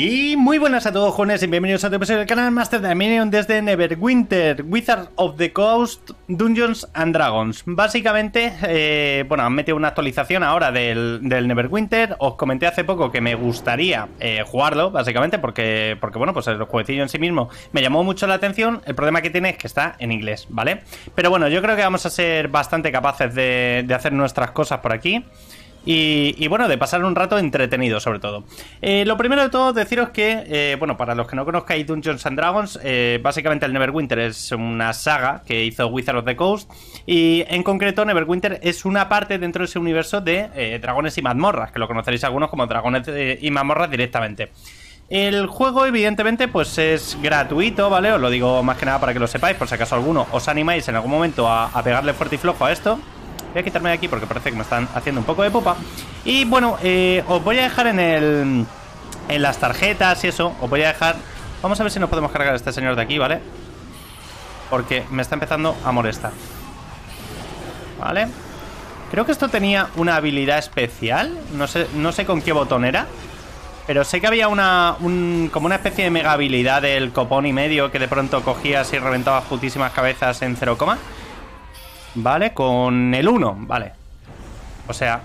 Y muy buenas a todos, jóvenes, y bienvenidos a otro episodio del canal Master de Dominion desde Neverwinter, Wizards of the Coast, Dungeons and Dragons. Básicamente, eh, bueno, han metido una actualización ahora del, del, Neverwinter. Os comenté hace poco que me gustaría eh, jugarlo, básicamente, porque, porque, bueno, pues el jueguecillo en sí mismo me llamó mucho la atención. El problema que tiene es que está en inglés, ¿vale? Pero bueno, yo creo que vamos a ser bastante capaces de, de hacer nuestras cosas por aquí. Y, bueno, de pasar un rato entretenido, sobre todo. Eh, lo primero de todo, deciros que, eh, bueno, para los que no conozcáis Dungeons and Dragons, eh, básicamente el Neverwinter es una saga que hizo Wizard of the Coast. Y en concreto, Neverwinter es una parte dentro de ese universo de dragones y mazmorras, que lo conoceréis algunos como dragones y mazmorras directamente. El juego, evidentemente, pues es gratuito, ¿vale? Os lo digo más que nada para que lo sepáis, por si acaso alguno os animáis en algún momento a pegarle fuerte y flojo a esto. Voy a quitarme de aquí porque parece que me están haciendo un poco de popa. Y bueno, eh, os voy a dejar en el... En las tarjetas y eso, os voy a dejar... Vamos a ver si nos podemos cargar a este señor de aquí, ¿vale? Porque me está empezando a molestar. ¿Vale? Creo que esto tenía una habilidad especial. No sé, no sé con qué botón era. Pero sé que había una. como una especie de mega habilidad del copón y medio que de pronto cogías y reventabas putísimas cabezas en cero ¿Vale? Con el 1, vale. O sea,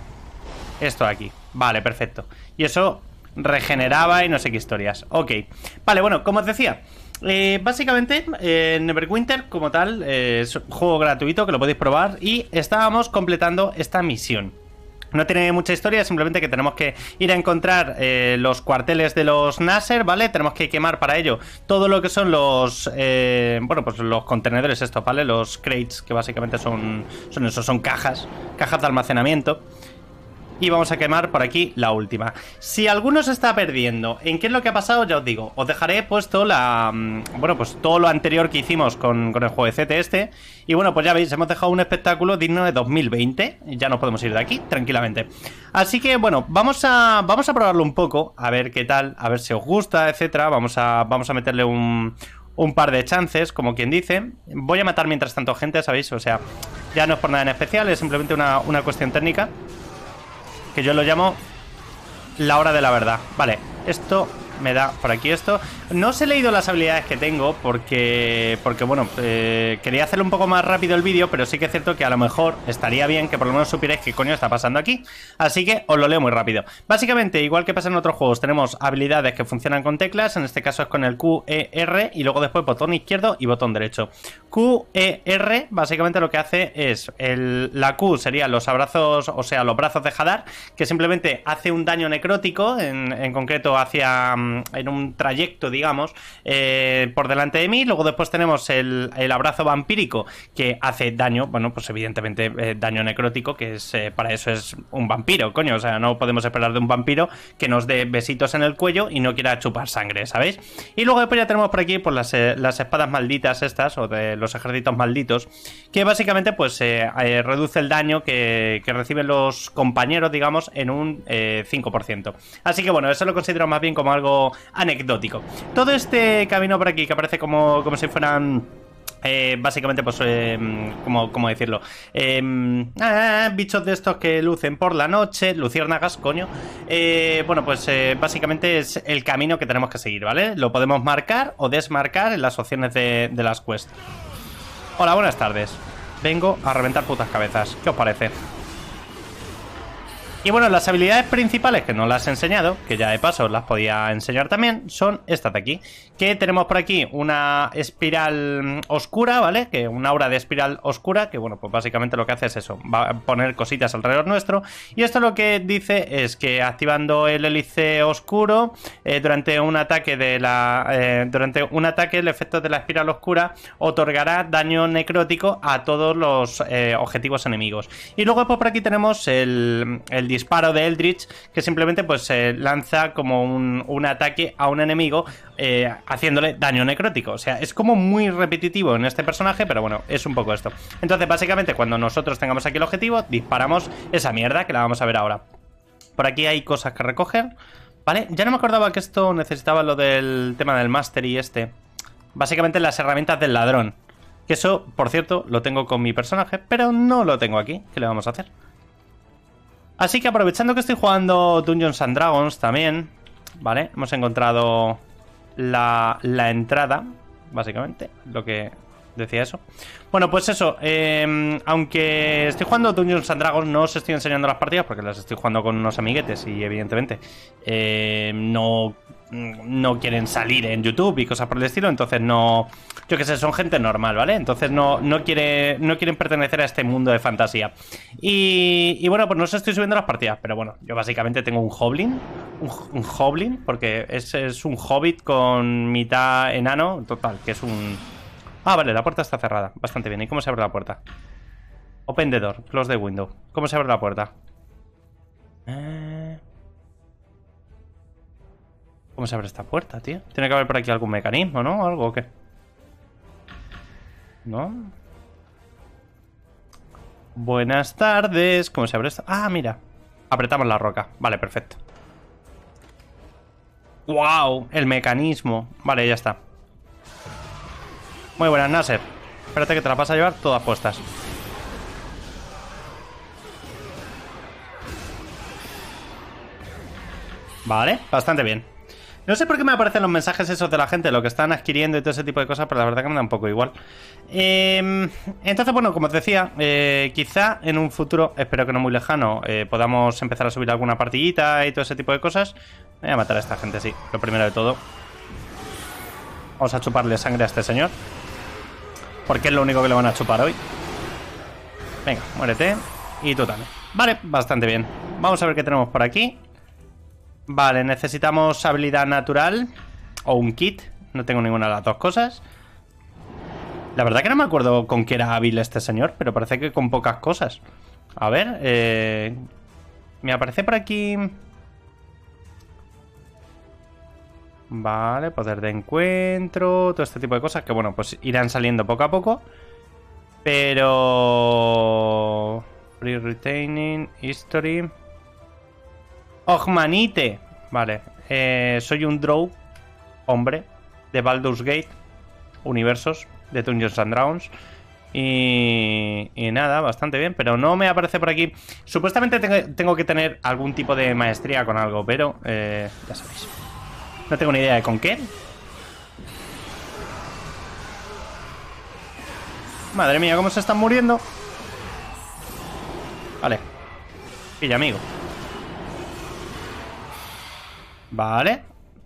esto de aquí. Vale, perfecto. Y eso regeneraba y no sé qué historias. Ok. Vale, bueno, como os decía, eh, básicamente, eh, Neverwinter, como tal, eh, es un juego gratuito que lo podéis probar. Y estábamos completando esta misión. No tiene mucha historia, simplemente que tenemos que ir a encontrar eh, los cuarteles de los Nasser, ¿vale? Tenemos que quemar para ello todo lo que son los, eh, bueno, pues los contenedores estos, ¿vale? Los crates, que básicamente son, son esos, son cajas, cajas de almacenamiento y vamos a quemar por aquí la última. Si alguno se está perdiendo en qué es lo que ha pasado, ya os digo, os dejaré puesto la... Mm, bueno, pues todo lo anterior que hicimos con, con el jueguecete este. Y bueno, pues ya veis, hemos dejado un espectáculo digno de 2020. ya nos podemos ir de aquí tranquilamente. Así que bueno, vamos a, vamos a probarlo un poco, a ver qué tal, a ver si os gusta, etcétera. Vamos a, vamos a meterle un, un par de chances, como quien dice. Voy a matar mientras tanto gente, ¿sabéis? O sea, ya no es por nada en especial, es simplemente una, una cuestión técnica que yo lo llamo la hora de la verdad. Vale, esto me da por aquí esto. No os he leído las habilidades que tengo porque, porque bueno, eh, quería hacerlo un poco más rápido el vídeo, pero sí que es cierto que a lo mejor estaría bien que por lo menos supierais qué coño está pasando aquí. Así que os lo leo muy rápido. Básicamente, igual que pasa en otros juegos, tenemos habilidades que funcionan con teclas, en este caso es con el Q, E, R y luego después botón izquierdo y botón derecho. Q, E, R básicamente lo que hace es, la Q sería los abrazos, o sea, los brazos de Hadar, que simplemente hace un daño necrótico, en, en concreto hacia, mm, en un trayecto, digamos, digamos, eh, por delante de mí. Luego después tenemos el, abrazo vampírico que hace daño, bueno, pues evidentemente eh, daño necrótico, que es eh, para eso es un vampiro, coño. O sea, no podemos esperar de un vampiro que nos dé besitos en el cuello y no quiera chupar sangre, ¿sabéis? Y luego después ya tenemos por aquí pues, las, espadas malditas estas, o de los ejércitos malditos, que básicamente pues reduce el daño que, que, reciben los compañeros, digamos, en un 5%. Así que bueno, eso lo considero más bien como algo anecdótico. Todo este camino por aquí, que aparece como, si fueran... Eh, básicamente, pues, eh, ¿cómo, decirlo? Em, ah, ah, ah, bichos de estos que lucen por la noche, luciérnagas, coño. Eh, bueno, pues eh, básicamente es el camino que tenemos que seguir, ¿vale? Lo podemos marcar o desmarcar en las opciones de, de las quests. Hola, buenas tardes. Vengo a reventar putas cabezas. ¿Qué os parece? Y bueno, las habilidades principales que no las he enseñado, que ya de paso las podía enseñar también, son estas de aquí. Que tenemos por aquí una espiral oscura, ¿vale? Que una aura de espiral oscura, que bueno, pues básicamente lo que hace es eso, va a poner cositas alrededor nuestro. Y esto lo que dice es que activando el hélice oscuro, eh, durante un ataque de la. Eh, durante un ataque, el efecto de la espiral oscura otorgará daño necrótico a todos los eh, objetivos enemigos. Y luego pues, por aquí tenemos el, el disparo de Eldritch que simplemente pues Se lanza como un, ataque a un enemigo eh, haciéndole daño necrótico. O sea, es como muy repetitivo en este personaje, pero bueno, es un poco esto. Entonces, básicamente, cuando nosotros tengamos aquí el objetivo, disparamos esa mierda que la vamos a ver ahora. Por aquí hay cosas que recoger. Vale, ya no me acordaba que esto necesitaba lo del tema del máster y este. Básicamente las herramientas del ladrón. Que eso, por cierto, lo tengo con mi personaje, pero no lo tengo aquí. ¿Qué le vamos a hacer? Así que aprovechando que estoy jugando Dungeons and Dragons también, ¿vale? Hemos encontrado la, entrada, básicamente, lo que decía eso. Bueno, pues eso, em, aunque estoy jugando Dungeons and Dragons, no os estoy enseñando las partidas porque las estoy jugando con unos amiguetes y evidentemente eh, no, no quieren salir en YouTube y cosas por el estilo, entonces no, que se son gente normal, ¿vale? Entonces no, no, quiere, no quieren pertenecer a este mundo de fantasía. Y, bueno, pues no os estoy subiendo las partidas, pero bueno, yo básicamente tengo un Hoblin, un, Hoblin, porque es, es un hobbit con mitad enano, total, que es un... Ah, vale, la puerta está cerrada, bastante bien. ¿Y cómo se abre la puerta? Open the door, close the window. ¿Cómo se abre la puerta? Eh. ¿Cómo se abre esta puerta, tío? Tiene que haber por aquí algún mecanismo, ¿no? ¿Algo o qué? ¿No? Buenas tardes. ¿Cómo se abre esto? Ah, mira. Apretamos la roca. Vale, perfecto. ¡Wow! El mecanismo. Vale, ya está. Muy buenas, Nasser. Espérate que te la vas a llevar todas puestas. Vale, bastante bien. No sé por qué me aparecen los mensajes esos de la gente, lo que están adquiriendo y todo ese tipo de cosas, pero la verdad que me da un poco igual. Em, entonces, bueno, como os decía, eh, quizá en un futuro, espero que no muy lejano, eh, podamos empezar a subir alguna partillita y todo ese tipo de cosas. Voy a matar a esta gente, sí, lo primero de todo. Vamos a chuparle sangre a este señor. Porque es lo único que le van a chupar hoy. Venga, muérete. Y tú también. Vale, bastante bien. Vamos a ver qué tenemos por aquí. Vale, necesitamos habilidad natural o un kit. No tengo ninguna de las dos cosas. La verdad que no me acuerdo con qué era hábil este señor, pero parece que con pocas cosas. A ver, eh, me aparece por aquí... Vale, poder de encuentro, todo este tipo de cosas que, bueno, pues irán saliendo poco a poco. Pero... pre Retaining, History... Ogmanite. Vale. Eh, soy un Drow, hombre, de Baldur's Gate, universos, de Dungeons and Dragons. Y, y, nada, bastante bien, pero no me aparece por aquí. Supuestamente tengo, que tener algún tipo de maestría con algo, pero eh, ya sabéis. No tengo ni idea de con qué. Madre mía, cómo se están muriendo. Vale. Pilla, amigo. Vale,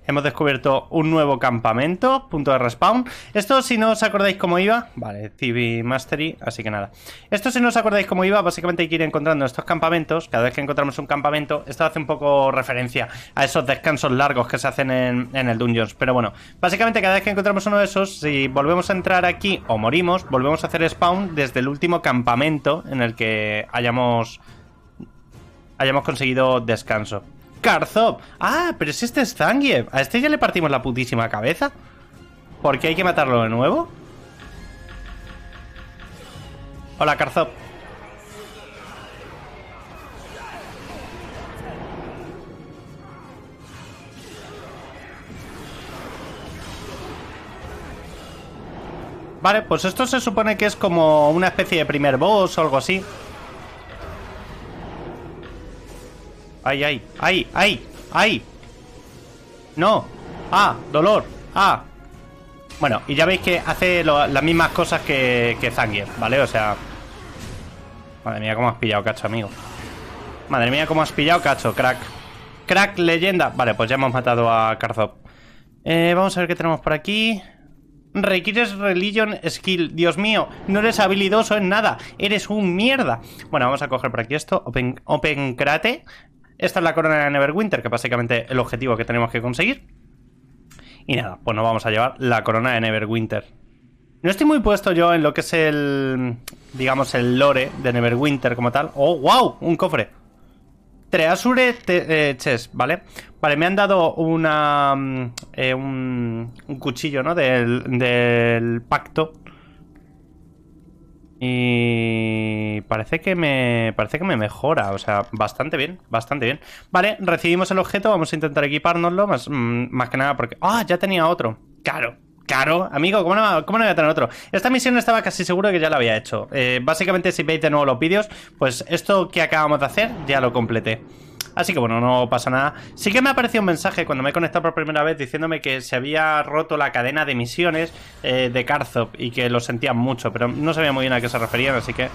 Hemos descubierto un nuevo campamento, punto de respawn. Esto, si no os acordáis cómo iba... Vale, TV Mastery, así que nada. Esto, si no os acordáis cómo iba, básicamente hay que ir encontrando estos campamentos. Cada vez que encontramos un campamento, esto hace un poco referencia a esos descansos largos que se hacen en, en el Dungeons. Pero bueno, básicamente cada vez que encontramos uno de esos, si volvemos a entrar aquí o morimos, volvemos a hacer spawn desde el último campamento en el que hayamos, hayamos conseguido descanso. Ah, pero si este es A este ya le partimos la putísima cabeza. ¿Por qué hay que matarlo de nuevo? Hola, Karzop. Vale, pues esto se supone que es como una especie de primer boss o algo así. ¡Ay, ay! ¡Ay, ay! ¡Ay! ¡No! ¡Ah! ¡Dolor! ¡Ah! Bueno, y ya veis que hace las mismas cosas que, que ¿vale? O sea... Madre mía, cómo has pillado, cacho, amigo. Madre mía, cómo has pillado, cacho, crack. Crack, leyenda. Vale, pues ya hemos matado a Karzop. Eh, vamos a ver qué tenemos por aquí. Requires Religion Skill. Dios mío, no eres habilidoso en nada. Eres un mierda. Bueno, vamos a coger por aquí esto. Open, open Crate. Esta es la corona de Neverwinter, que es básicamente el objetivo que tenemos que conseguir. Y nada, pues nos vamos a llevar la corona de Neverwinter. No estoy muy puesto yo en lo que es el, digamos, el lore de Neverwinter como tal. ¡Oh, wow! Un cofre. Tres eh, azules ¿vale? Vale, me han dado una, mm, eh, un, un, cuchillo, ¿no? Del, del pacto y parece que me parece que me mejora, o sea, bastante bien, bastante bien. Vale, recibimos el objeto, vamos a intentar equipárnoslo, más, mm, más que nada porque... ¡Ah! ya tenía otro. Claro, Claro, amigo, ¿cómo no, ¿cómo voy a tener otro? Esta misión estaba casi seguro que ya la había hecho. Eh, básicamente, si veis de nuevo los vídeos, pues esto que acabamos de hacer ya lo completé. Así que bueno, no pasa nada. Sí que me apareció un mensaje cuando me he conectado por primera vez diciéndome que se había roto la cadena de misiones eh, de Karzop y que lo sentían mucho, pero no sabía muy bien a qué se referían, así que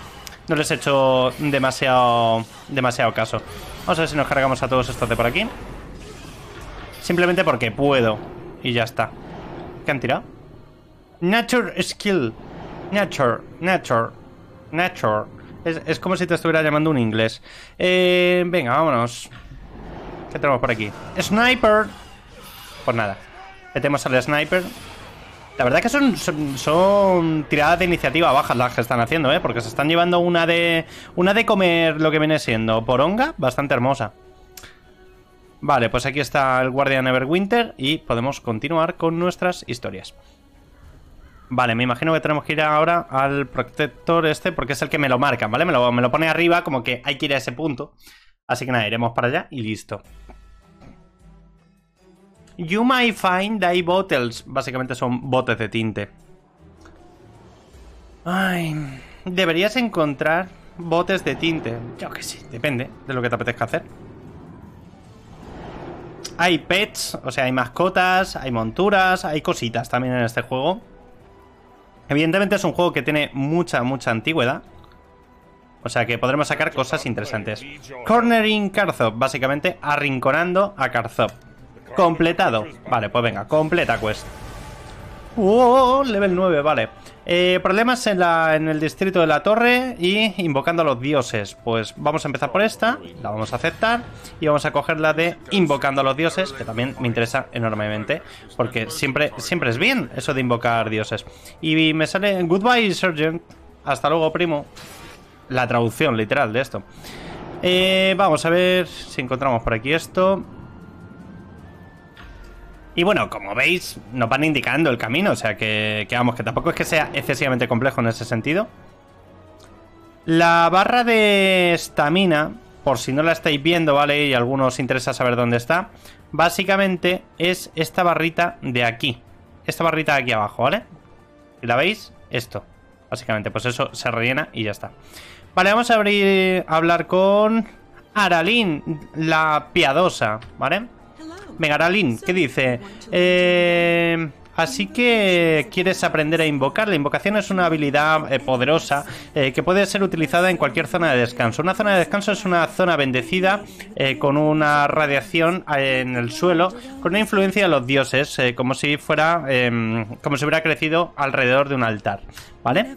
no les he hecho demasiado, demasiado caso. Vamos a ver si nos cargamos a todos estos de por aquí. Simplemente porque puedo. Y ya está. ¿Qué han tirado? Nature Skill. Nature, Nature, Nature. Es, como si te estuviera llamando un inglés. Eh, venga, vámonos. ¿Qué tenemos por aquí? ¡Sniper! Pues nada. Metemos al sniper. La verdad que son, tiradas de iniciativa bajas las que están haciendo, ¿eh? Porque se están llevando una de. Una de comer lo que viene siendo poronga, bastante hermosa. Vale, pues aquí está el Guardian Everwinter y podemos continuar con nuestras historias. Vale, me imagino que tenemos que ir ahora al protector este porque es el que me lo marca, ¿vale? Me lo, pone arriba como que hay que ir a ese punto. Así que nada, iremos para allá y listo. You might find dye bottles. Básicamente son botes de tinte. Ay, deberías encontrar botes de tinte. Yo que sí, depende de lo que te apetezca hacer. Hay pets, o sea, hay mascotas, hay monturas, hay cositas también en este juego. Evidentemente es un juego que tiene mucha, mucha antigüedad. O sea que podremos sacar cosas interesantes. Cornering Karzov, básicamente arrinconando a Karzov. Completado. Vale, pues venga, completa quest. ¡Oh! Level 9, vale. Eh, problemas en, la, en el distrito de la torre y invocando a los dioses. Pues vamos a empezar por esta, la vamos a aceptar y vamos a coger la de invocando a los dioses, que también me interesa enormemente, porque siempre, siempre es bien eso de invocar dioses. Y me sale Goodbye Sergeant, hasta luego primo, la traducción literal de esto. Eh, vamos a ver si encontramos por aquí esto. Y bueno, como veis, nos van indicando el camino, o sea que, vamos, que tampoco es que sea excesivamente complejo en ese sentido. La barra de estamina, por si no la estáis viendo, ¿vale? Y algunos interesa saber dónde está. Básicamente es esta barrita de aquí. Esta barrita de aquí abajo, ¿vale? la veis? Esto. Básicamente, pues eso se rellena y ya está. Vale, vamos a abrir, a hablar con Aralín, la piadosa, ¿vale? Megaralin, ¿qué dice? Eh, así que quieres aprender a invocar. La invocación es una habilidad eh, poderosa eh, que puede ser utilizada en cualquier zona de descanso. Una zona de descanso es una zona bendecida con una radiación en el suelo, con una influencia de los dioses, como si fuera, em, como si hubiera crecido alrededor de un altar. ¿vale?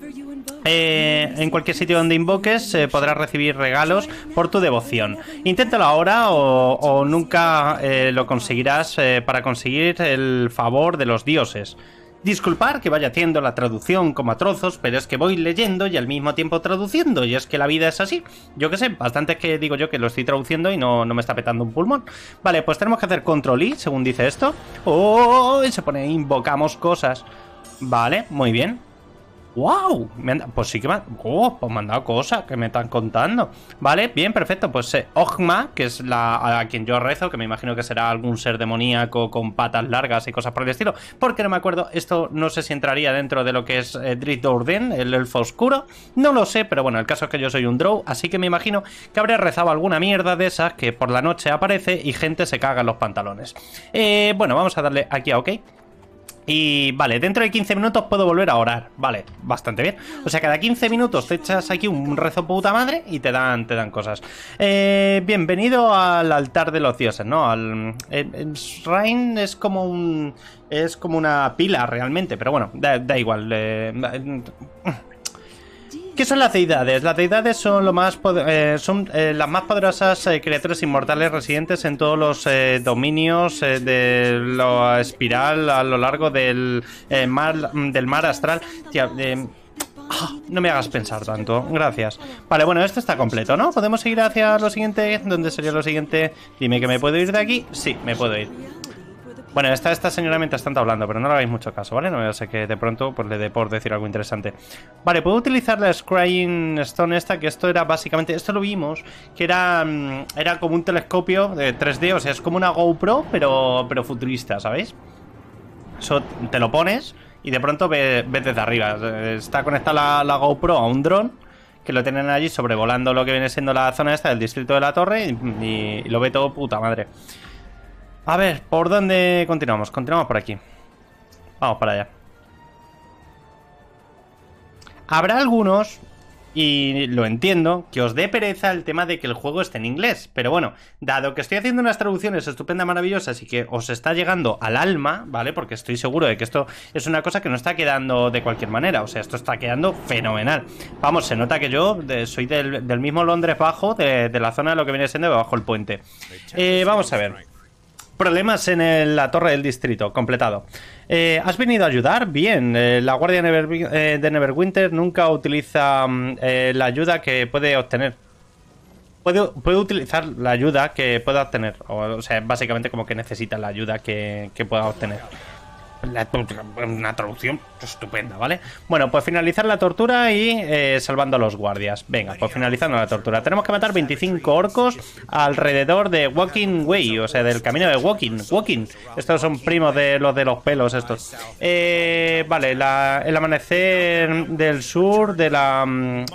Eh, en cualquier sitio donde invoques eh, podrás recibir regalos por tu devoción. Inténtalo ahora o, o nunca eh, lo conseguirás para conseguir el favor de los dioses. Disculpar que vaya haciendo la traducción como a trozos, pero es que voy leyendo y al mismo tiempo traduciendo, y es que la vida es así. Yo qué sé, bastante es que digo yo que lo estoy traduciendo y no, no me está petando un pulmón. Vale, pues tenemos que hacer control I, según dice esto. ¡Oh! se pone invocamos cosas. Vale, muy bien. ¡Wow! pues sí que me han, oh, pues me han dado cosas que me están contando. Vale, bien, perfecto. Pues eh, Ogma, que es la a quien yo rezo, que me imagino que será algún ser demoníaco con patas largas y cosas por el estilo. Porque no me acuerdo, esto no sé si entraría dentro de lo que es Drift eh, Drit Orden, el elfo oscuro. No lo sé, pero bueno, el caso es que yo soy un drow, así que me imagino que habré rezado alguna mierda de esas que por la noche aparece y gente se caga en los pantalones. Eh, bueno, vamos a darle aquí a OK. Y vale, dentro de 15 minutos puedo volver a orar. Vale, bastante bien. O sea, cada 15 minutos te echas aquí un rezo puta madre y te dan, te dan cosas. Eh, bienvenido al altar de los dioses, ¿no? Al, Shrine es como un. Es como una pila realmente, pero bueno, da, da igual. Eh, ¿Qué son las deidades? Las deidades son, lo más eh, son eh, las más poderosas eh, criaturas inmortales residentes en todos los dominios de la espiral a lo largo del, mar, del mar astral. Ah, no me hagas pensar tanto, gracias. Vale, bueno, esto está completo, ¿no? ¿Podemos ir hacia lo siguiente? ¿Dónde sería lo siguiente? Dime que me puedo ir de aquí. Sí, me puedo ir. Bueno, esta, esta señora mientras tanto hablando, pero no le hagáis mucho caso, ¿vale? No me sé que de pronto pues, le dé por decir algo interesante. Vale, puedo utilizar la Scrying Stone esta, que esto era básicamente, esto lo vimos, que era, mm, era como un telescopio de 3D, o sea, es como una GoPro, pero, pero futurista, ¿sabéis? Eso te lo pones y de pronto ves, desde arriba. Está conectada la, GoPro a un dron que lo tienen allí sobrevolando lo que viene siendo la zona esta del distrito de la torre y, lo ve todo puta madre. A ver, ¿por dónde continuamos? Continuamos por aquí. Vamos para allá. Habrá algunos, y lo entiendo, que os dé pereza el tema de que el juego esté en inglés. Pero bueno, dado que estoy haciendo unas traducciones estupendas, maravillosas y que os está llegando al alma, ¿vale? Porque estoy seguro de que esto es una cosa que no está quedando de cualquier manera. O sea, esto está quedando fenomenal. Vamos, se nota que yo soy del, mismo Londres bajo, de, la zona de lo que viene siendo debajo el puente. Eh, vamos a ver. Problemas en la torre del distrito, completado. Eh, ¿Has venido a ayudar? Bien. Eh, la guardia eh, de Neverwinter nunca utiliza mm, la ayuda que puede obtener. Puede, utilizar la ayuda que pueda obtener. O, sea, básicamente como que necesita la ayuda que pueda obtener una traducción estupenda, ¿vale? Bueno, pues finalizar la tortura y eh, salvando a los guardias. Venga, pues finalizando la tortura. Tenemos que matar 25 orcos alrededor de Walking Way, o sea, del camino de Walking. Walking. Estos son primos de los de los pelos, estos. Eh, vale, el amanecer del sur de la... Mm,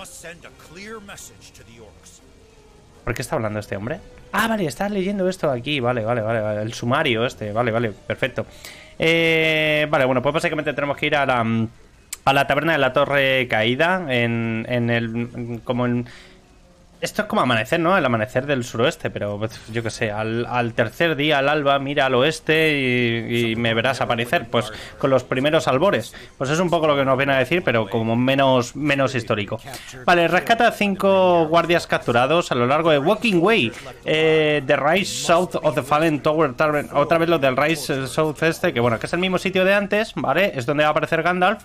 ¿Por qué está hablando este hombre? Ah, vale, estás leyendo esto aquí. Vale, vale, vale, El sumario este. Vale, vale, perfecto. Eh, vale, bueno, pues básicamente tenemos que ir a la a la taberna de la Torre Caída, en, en el, como en, esto es como amanecer, ¿no? El amanecer del suroeste, pero pues, yo qué sé, al, tercer día, al alba, mira al oeste y, me verás aparecer, pues con los primeros albores. Pues es un poco lo que nos viene a decir, pero como menos, menos histórico. Vale, rescata cinco guardias capturados a lo largo de Walking Way, eh, The Rise South of the Fallen Tower Tavern, otra vez lo del Rise eh, South este, que bueno, que es el mismo sitio de antes, ¿vale? Es donde va a aparecer Gandalf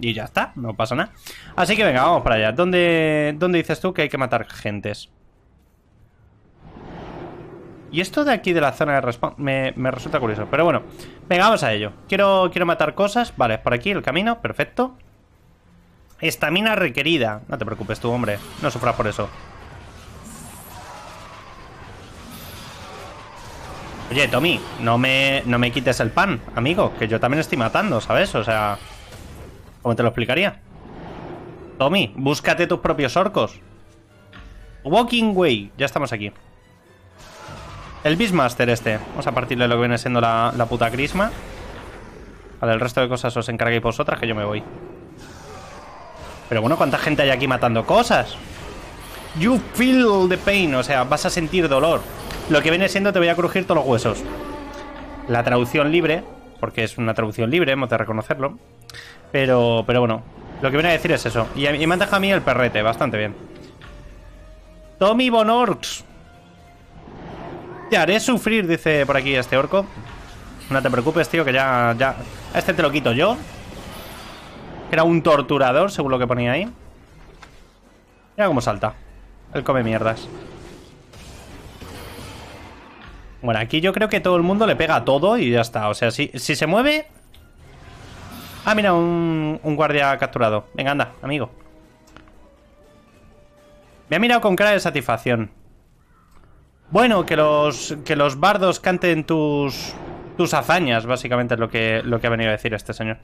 y ya está, no pasa nada. Así que venga, vamos para allá. ¿Dónde, dónde dices tú que hay que matar gentes. Y esto de aquí de la zona de respawn me, resulta curioso. Pero bueno, venga, vamos a ello. Quiero, quiero matar cosas. Vale, por aquí el camino, perfecto. Estamina requerida. No te preocupes tú, hombre. No sufras por eso. Oye, Tommy, no me, no me quites el pan, amigo, que yo también estoy matando, ¿sabes? O sea, ¿cómo te lo explicaría? Tommy, búscate tus propios orcos. Walking Way, ya estamos aquí. El Beastmaster este. Vamos a partirle lo que viene siendo la, puta crisma. Vale, el resto de cosas os encarguéis vosotras que yo me voy. Pero bueno, ¿cuánta gente hay aquí matando cosas? You feel the pain, o sea, vas a sentir dolor. Lo que viene siendo te voy a crujir todos los huesos. La traducción libre, porque es una traducción libre, hemos de reconocerlo. Pero, pero bueno, lo que viene a decir es eso. Y, y me han dejado a mí el perrete, bastante bien. Tommy Bonorx. Te haré sufrir, dice por aquí este orco. No te preocupes, tío, que ya, ya... este te lo quito yo. Era un torturador, según lo que ponía ahí. Mira cómo salta. Él come mierdas. Bueno, aquí yo creo que todo el mundo le pega a todo y ya está. O sea, si, si se mueve... Ah, mira, un, un guardia capturado. Venga, anda, amigo. Me ha mirado con cara de satisfacción. Bueno, que los, que los bardos canten tus, tus hazañas, básicamente es lo que, lo que ha venido a decir este señor.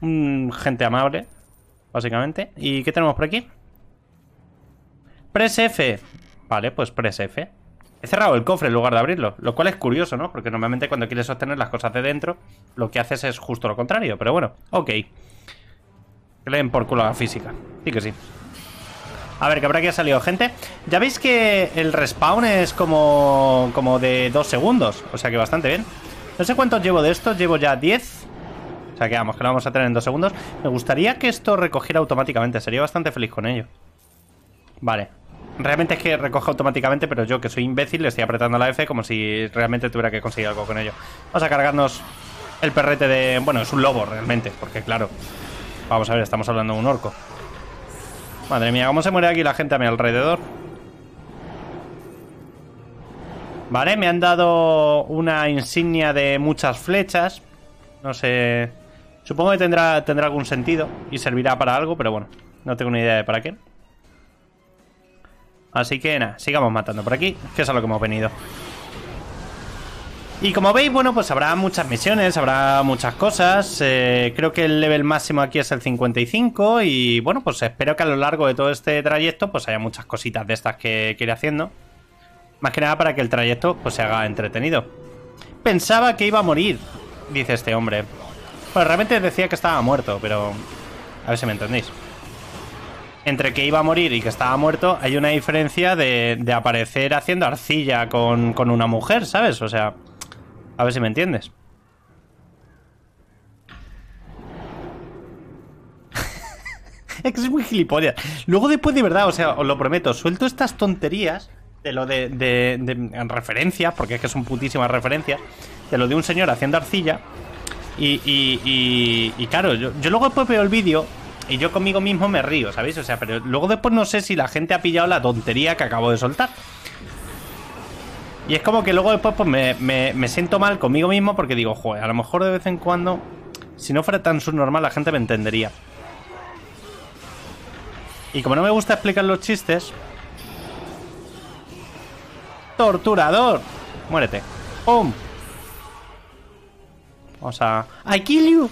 gente amable, básicamente. ¿Y qué tenemos por aquí? Press F. Vale, pues Press F. He cerrado el cofre en lugar de abrirlo, lo cual es curioso, ¿no? Porque normalmente cuando quieres sostener las cosas de dentro, lo que haces es justo lo contrario, pero bueno, ok. Que por culo a la física. Sí que sí. A ver, que habrá que ha salido gente. Ya veis que el respawn es como, como de dos segundos. O sea que bastante bien. No sé cuántos llevo de esto, Llevo ya 10. O sea que vamos, que lo vamos a tener en dos segundos. Me gustaría que esto recogiera automáticamente. Sería bastante feliz con ello. Vale. Realmente es que recoge automáticamente, pero yo que soy imbécil le estoy apretando la F como si realmente tuviera que conseguir algo con ello. Vamos a cargarnos el perrete de... Bueno, es un lobo realmente, porque claro. Vamos a ver, estamos hablando de un orco. Madre mía, cómo se muere aquí la gente a mi alrededor. Vale, me han dado una insignia de muchas flechas. No sé... Supongo que tendrá, tendrá algún sentido y servirá para algo, pero bueno, no tengo ni idea de para qué. Así que nada, sigamos matando por aquí, que es a lo que hemos venido. Y como veis, bueno, pues habrá muchas misiones, habrá muchas cosas. Eh, creo que el level máximo aquí es el 55 y bueno, pues espero que a lo largo de todo este trayecto pues haya muchas cositas de estas que, que iré haciendo. Más que nada para que el trayecto pues se haga entretenido. Pensaba que iba a morir, dice este hombre. Pues realmente decía que estaba muerto, pero a ver si me entendéis. Entre que iba a morir y que estaba muerto hay una diferencia de, aparecer haciendo arcilla con una mujer, ¿sabes? O sea... A ver si me entiendes. es que es muy gilipollas. Luego después de verdad, o sea, os lo prometo, suelto estas tonterías de lo de, de, referencias, porque es que son putísimas referencias, de lo de un señor haciendo arcilla. Y, y, claro, yo, yo, luego después veo el vídeo y yo conmigo mismo me río, ¿sabéis? O sea, pero luego después no sé si la gente ha pillado la tontería que acabo de soltar. Y es como que luego después pues, me, me, siento mal conmigo mismo porque digo, joder, a lo mejor de vez en cuando, si no fuera tan subnormal, la gente me entendería. Y como no me gusta explicar los chistes... ¡Torturador! Muérete. ¡Pum! Vamos a... ¡I kill you!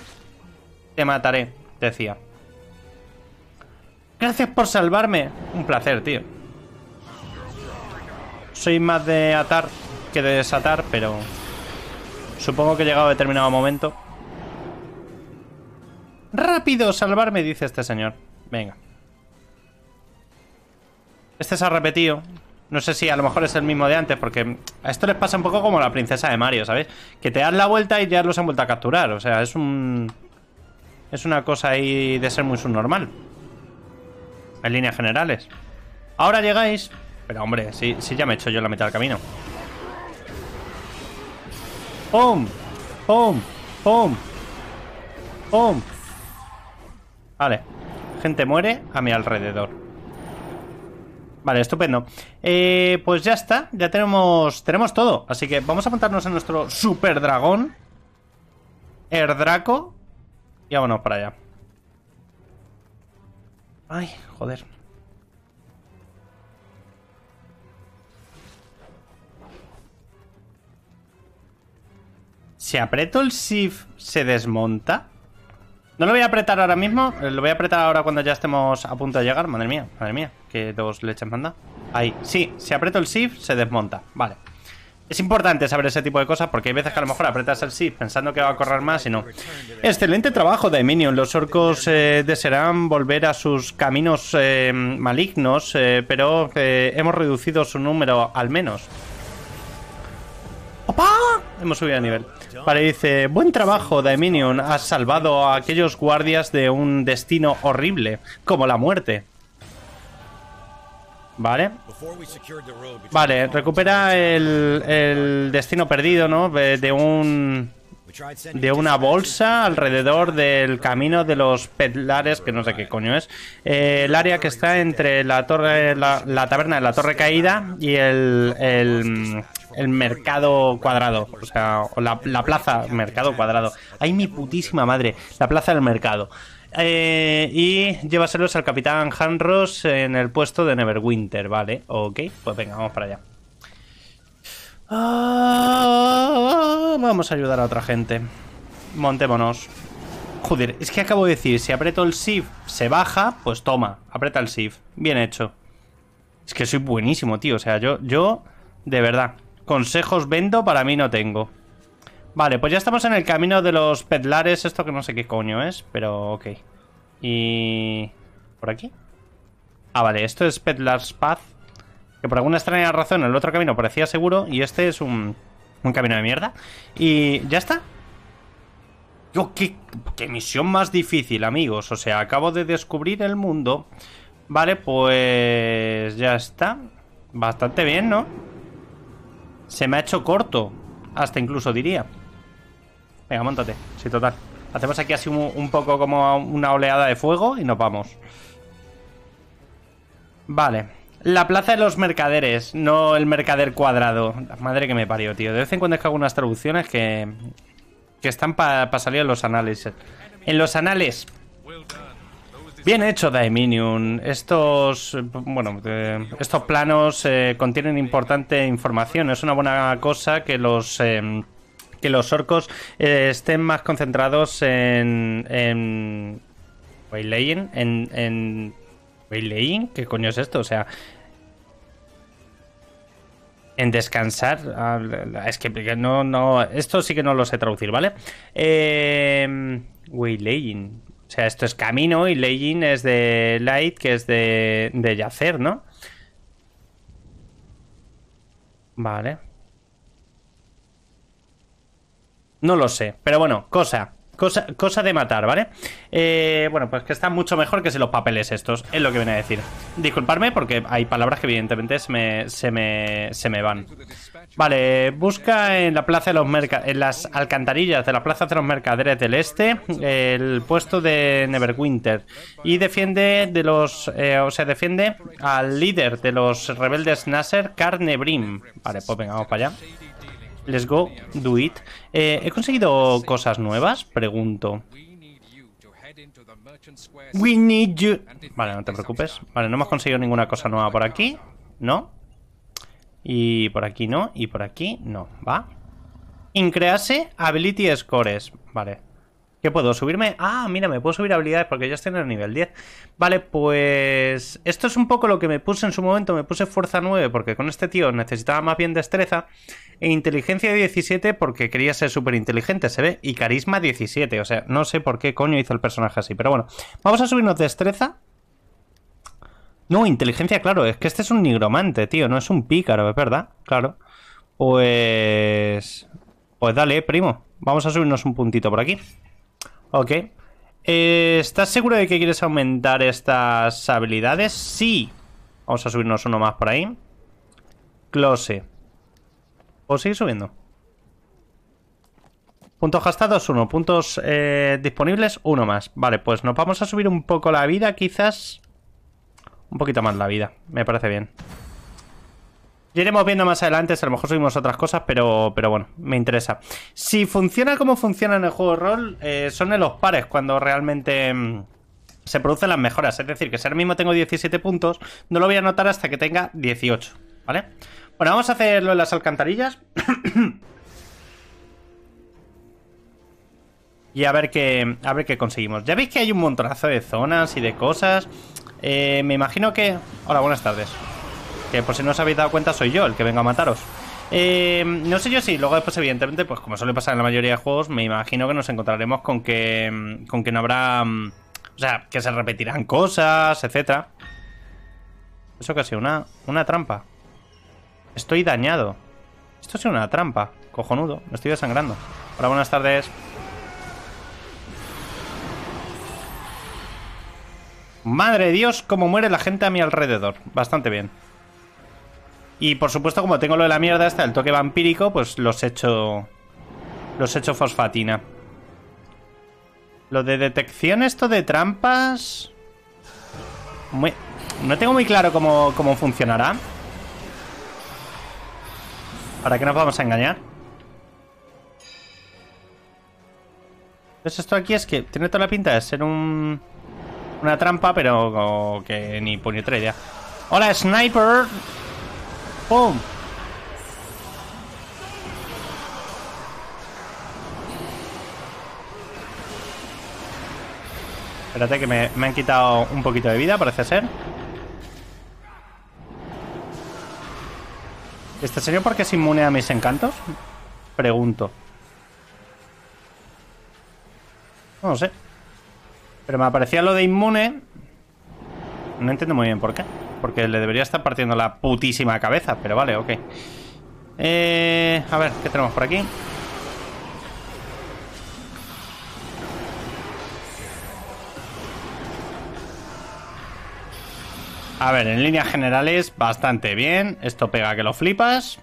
Te mataré, decía. Gracias por salvarme. Un placer, tío. Soy más de atar que de desatar, pero supongo que he llegado a determinado momento. ¡Rápido! ¡Salvarme! Dice este señor. Venga. Este se ha repetido. No sé si a lo mejor es el mismo de antes, porque a esto les pasa un poco como a la princesa de Mario, ¿sabes? Que te das la vuelta y ya los han vuelto a capturar. O sea, es un... Es una cosa ahí de ser muy subnormal. En líneas generales. Ahora llegáis pero hombre, sí, sí ya me he hecho yo la mitad del camino. ¡Pum! ¡Pum! ¡Pum! ¡Pum! Vale. Gente muere a mi alrededor. Vale, estupendo. Eh, pues ya está, ya tenemos, tenemos todo. Así que vamos a montarnos en nuestro super dragón. Erdraco. Y vámonos para allá. Ay, joder. Si aprieto el shift, ¿se desmonta? No lo voy a apretar ahora mismo. Eh, lo voy a apretar ahora cuando ya estemos a punto de llegar. Madre mía, madre mía. Que dos leches manda. Ahí. Sí, si aprieto el shift, se desmonta. Vale. Es importante saber ese tipo de cosas porque hay veces que a lo mejor apretas el shift pensando que va a correr más y no. Excelente trabajo, Dominion. Los orcos eh, desearán volver a sus caminos eh, malignos, pero hemos reducido su número al menos. ¡Opa! Hemos subido a nivel. Vale, dice, buen trabajo, Daeminion. Has salvado a aquellos guardias de un destino horrible, como la muerte. Vale. Vale, recupera el, el destino perdido, ¿no? De un de una bolsa alrededor del camino de los Pedlares, que no sé qué coño es. Eh, el área que está entre la torre, la, taberna de la Torre Caída y el, el, mercado cuadrado. O sea, la, la, plaza, mercado cuadrado. Ay, mi putísima madre, la plaza del mercado. Eh, y llévaselos al capitán Hanros en el puesto de Neverwinter, ¿vale? Ok, pues venga, vamos para allá. Ah, vamos a ayudar a otra gente. Montémonos. Joder, es que acabo de decir, si aprieto el shift se baja, pues toma, aprieta el shift. Bien hecho. Es que soy buenísimo, tío. O sea, yo, yo, de verdad, consejos vendo, para mí no tengo. Vale, pues ya estamos en el camino de los pedlares, esto que no sé qué coño es, pero ok. Y... ¿Por aquí? Ah, vale, esto es Pedlar's Path que por alguna extraña razón el otro camino parecía seguro y este es un, camino de mierda. Y ya está. Yo, ¿qué, qué misión más difícil, amigos. O sea, acabo de descubrir el mundo. Vale, pues ya está. Bastante bien, ¿no? Se me ha hecho corto. Hasta incluso diría. Venga, montate. Sí, total. Hacemos aquí así un, poco como una oleada de fuego y nos vamos. Vale. La plaza de los mercaderes, no el mercader cuadrado. madre que me parió, tío. De vez en cuando es que hago unas traducciones que. que están para salir en los análisis. En los anales. Bien hecho, Daeminium. Estos. Bueno, eh, estos planos eh, contienen importante información. Es una buena cosa que los. Eh, que los orcos estén más concentrados en, en en, en ¿Waylaying? ¿Qué coño es esto? O sea, en descansar. Ah, es que no, no. Esto sí que no lo sé traducir, ¿vale? Eh, em, waylaying. O sea, esto es camino y laying es de light, que es de, de yacer, ¿no? Vale. No lo sé. Pero bueno, cosa. Cosa, cosa de matar, ¿vale? Eh, bueno, pues que está mucho mejor que si los papeles estos, es lo que viene a decir. Disculparme porque hay palabras que evidentemente se me, se me, se me van. Vale, busca en la plaza de los en las alcantarillas de la plaza de los mercaderes del este el puesto de Neverwinter y defiende de los, eh, o sea, defiende al líder de los rebeldes Nasser, Carnebrim. Vale, pues venga, para allá. Let's go, do it. Eh, ¿He conseguido cosas nuevas? Pregunto. We need you. Vale, no te preocupes. Vale, no hemos conseguido ninguna cosa nueva por aquí. ¿No? Y por aquí no. Y por aquí no. ¿Va? Increase Ability Scores. Vale. ¿Qué puedo? ¿Subirme? Ah, mira, me puedo subir habilidades porque ya estoy en el nivel 10. Vale, pues... Esto es un poco lo que me puse en su momento. Me puse fuerza 9 porque con este tío necesitaba más bien destreza. E inteligencia 17 porque quería ser súper inteligente, se ve. Y carisma 17. O sea, no sé por qué coño hizo el personaje así. Pero bueno, vamos a subirnos destreza. No, inteligencia, claro. Es que este es un nigromante, tío. No es un pícaro, es verdad. Claro. Pues... Pues dale, primo. Vamos a subirnos un puntito por aquí. Ok. Eh, ¿Estás seguro de que quieres aumentar estas habilidades? Sí. Vamos a subirnos uno más por ahí. Close. ¿O seguir subiendo? Puntos gastados, uno. Puntos eh, disponibles, uno más. Vale, pues nos vamos a subir un poco la vida, quizás. Un poquito más la vida. Me parece bien. Ya iremos viendo más adelante, a lo mejor subimos otras cosas, pero, pero bueno, me interesa. Si funciona como funciona en el juego de rol, eh, son en los pares cuando realmente mm, se producen las mejoras. Es decir, que si ahora mismo tengo 17 puntos, no lo voy a notar hasta que tenga 18, ¿vale? Bueno, vamos a hacerlo en las alcantarillas. y a ver, qué, a ver qué conseguimos. Ya veis que hay un montonazo de zonas y de cosas. Eh, me imagino que... Hola, buenas tardes. Que por si no os habéis dado cuenta, soy yo el que vengo a mataros. Eh, no sé yo si luego después, evidentemente, pues como suele pasar en la mayoría de juegos, me imagino que nos encontraremos con que, mm, con que no habrá... Mm, o sea, que se repetirán cosas, etcétera. Eso que ha sido una, una trampa. Estoy dañado. Esto ha sido una trampa. Cojonudo. Me estoy desangrando. Hola, buenas tardes. Madre de Dios, cómo muere la gente a mi alrededor. Bastante bien. Y por supuesto, como tengo lo de la mierda hasta el toque vampírico, pues los he hecho Los hecho fosfatina. Lo de detección, esto de trampas. No tengo muy claro cómo, funcionará. ¿Para que nos podamos engañar? Entonces esto aquí es que tiene toda la pinta de ser un... Una trampa, pero que ni otra idea. ¡Hola, Sniper! ¡Pum! Espérate que me, han quitado un poquito de vida, parece ser. ¿Este sería porque es inmune a mis encantos? Pregunto. No lo sé. Pero me aparecía lo de inmune. No entiendo muy bien por qué. Porque le debería estar partiendo la putísima cabeza, pero vale, ok. Eh, a ver, ¿qué tenemos por aquí? A ver, en líneas generales, bastante bien. Esto pega que lo flipas.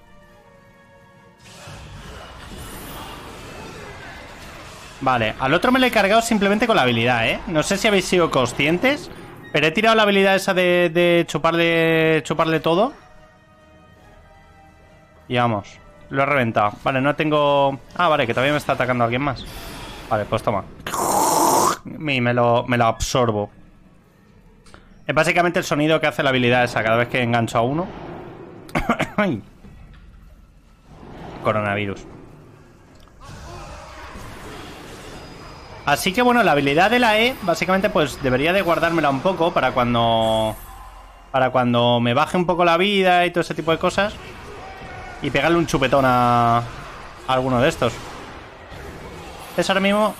Vale, al otro me lo he cargado simplemente con la habilidad, ¿eh? No sé si habéis sido conscientes... Pero he tirado la habilidad esa de, chuparle, todo. Y vamos. Lo he reventado. Vale, no tengo... Ah, vale, que todavía me está atacando alguien más. Vale, pues toma. me lo, me lo absorbo. Es básicamente el sonido que hace la habilidad esa cada vez que engancho a uno. Coronavirus. Así que bueno, la habilidad de la E, básicamente pues debería de guardármela un poco para cuando... Para cuando me baje un poco la vida y todo ese tipo de cosas. Y pegarle un chupetón a, alguno de estos. Eso ahora mismo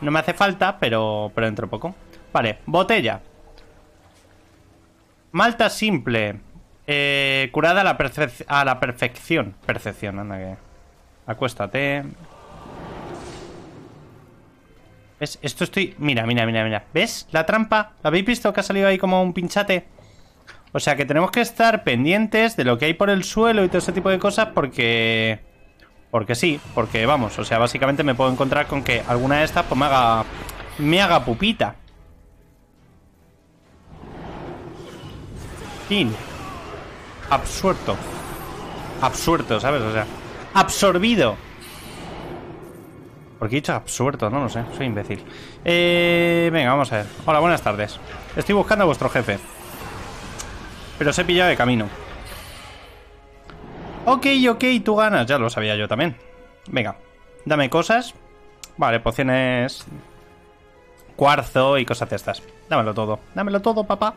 no me hace falta, pero, pero dentro poco. Vale, botella. Malta simple. Eh, curada a la, a la perfección. Percepción, anda que... Acuéstate. ¿Ves? Esto estoy... Mira, mira, mira, mira. ¿Ves? La trampa. ¿La habéis visto que ha salido ahí como un pinchate? O sea que tenemos que estar pendientes de lo que hay por el suelo y todo ese tipo de cosas porque... Porque sí, porque vamos, o sea, básicamente me puedo encontrar con que alguna de estas pues me haga... Me haga pupita. Fin. Absuerto Absuerto, ¿sabes? O sea, absorbido. Porque he dicho absurdo, no lo sé, soy imbécil. Eh, venga, vamos a ver. Hola, buenas tardes. Estoy buscando a vuestro jefe. Pero se he pillado de camino. Ok, ok, tú ganas. Ya lo sabía yo también. Venga, dame cosas. Vale, pociones... Cuarzo y cosas de estas. Dámelo todo. Dámelo todo, papá.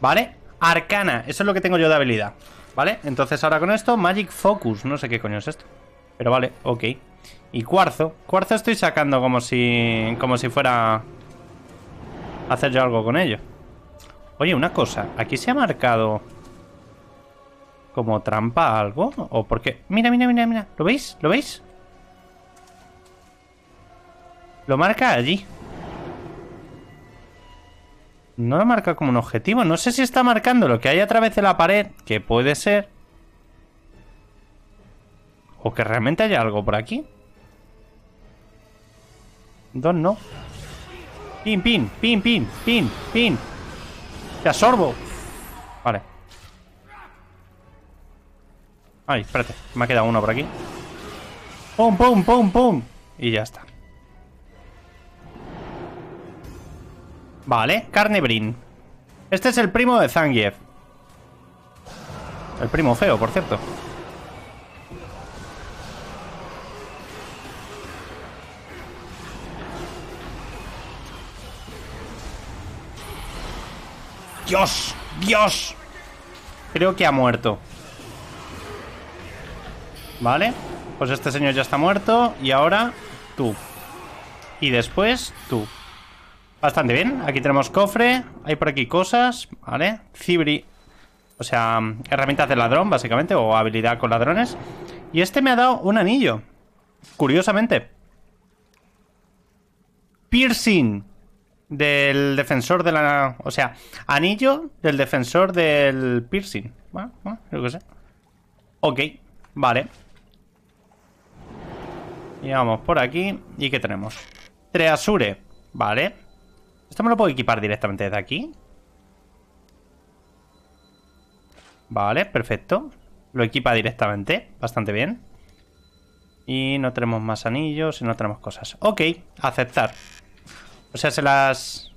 Vale. Arcana. Eso es lo que tengo yo de habilidad. ¿Vale? Entonces ahora con esto, Magic Focus. No sé qué coño es esto. Pero vale, ok. Y cuarzo. Cuarzo estoy sacando como si. como si fuera. Hacer yo algo con ello. Oye, una cosa. Aquí se ha marcado. Como trampa algo. O porque. Mira, mira, mira, mira. ¿Lo veis? ¿Lo veis? Lo marca allí. No lo marca como un objetivo. No sé si está marcando lo que hay a través de la pared. Que puede ser. O que realmente haya algo por aquí. Dos no. Pin, pin, pin, pin, pin, pin. Te absorbo. Vale. Ay, espérate. Me ha quedado uno por aquí. ¡Pum, pum, pum, pum! Y ya está. Vale, carne brin Este es el primo de Zangief. El primo feo, por cierto. Dios, Dios. Creo que ha muerto. Vale. Pues este señor ya está muerto. Y ahora tú. Y después tú. Bastante bien. Aquí tenemos cofre. Hay por aquí cosas. Vale. Cibri. O sea, herramientas de ladrón, básicamente. O habilidad con ladrones. Y este me ha dado un anillo. Curiosamente. Piercing del defensor de la. O sea, anillo del defensor del piercing. Bueno, bueno creo que sé. Ok, vale. Y vamos por aquí. ¿Y qué tenemos? Treasure, vale. Esto me lo puedo equipar directamente desde aquí. Vale, perfecto. Lo equipa directamente, bastante bien. Y no tenemos más anillos y no tenemos cosas. Ok, aceptar. O sea, se las...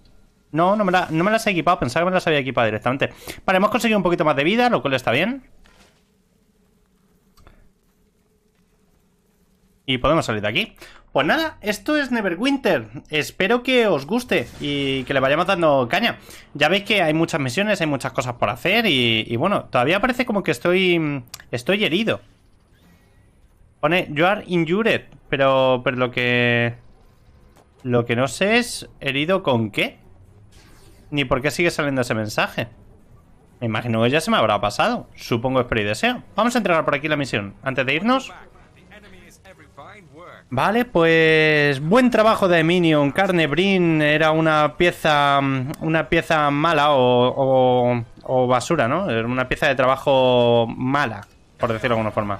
No, no me, las he equipado. Pensaba que me las había equipado directamente. Vale, hemos conseguido un poquito más de vida, lo cual está bien. y podemos salir de aquí. Pues nada, esto es Neverwinter. Espero que os guste y que le vayamos dando caña. Ya veis que hay muchas misiones, hay muchas cosas por hacer y, bueno, todavía parece como que estoy estoy herido. Pone you are injured, pero, pero lo que lo que no sé es herido con qué. Ni por qué sigue saliendo ese mensaje. Me imagino que ya se me habrá pasado. Supongo espero y deseo. Vamos a entregar por aquí la misión. Antes de irnos... Vale, pues buen trabajo de Minion. Carnebrin era una pieza mm, una pieza mala o, o, o basura, ¿no? Era una pieza de trabajo mala, por decirlo de alguna forma.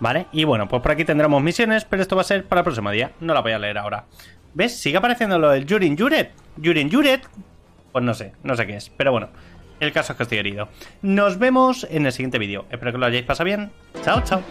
¿Vale? Y bueno, pues por aquí tendremos misiones, pero esto va a ser para el próximo día. No la voy a leer ahora. ¿Ves? Sigue apareciendo lo del Jurin Yuret, Jurin Yuret Pues no sé, no sé qué es. Pero bueno, el caso es que estoy herido. Nos vemos en el siguiente vídeo. Espero que lo hayáis pasado bien. Chao, chao.